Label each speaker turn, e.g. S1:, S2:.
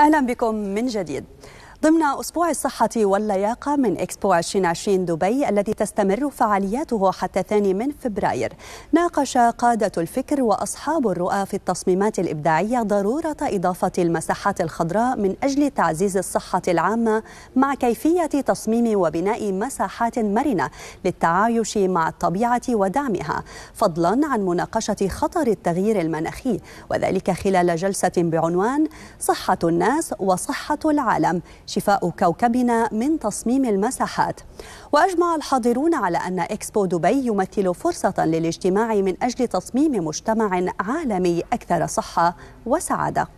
S1: أهلا بكم من جديد ضمن أسبوع الصحة واللياقة من إكسبو 2020 دبي الذي تستمر فعالياته حتى الثاني من فبراير ناقش قادة الفكر وأصحاب الرؤى في التصميمات الإبداعية ضرورة إضافة المساحات الخضراء من أجل تعزيز الصحة العامة مع كيفية تصميم وبناء مساحات مرنة للتعايش مع الطبيعة ودعمها فضلا عن مناقشة خطر التغيير المناخي وذلك خلال جلسة بعنوان صحة الناس وصحة العالم شفاء كوكبنا من تصميم المساحات وأجمع الحاضرون على أن إكسبو دبي يمثل فرصة للاجتماع من أجل تصميم مجتمع عالمي أكثر صحة وسعادة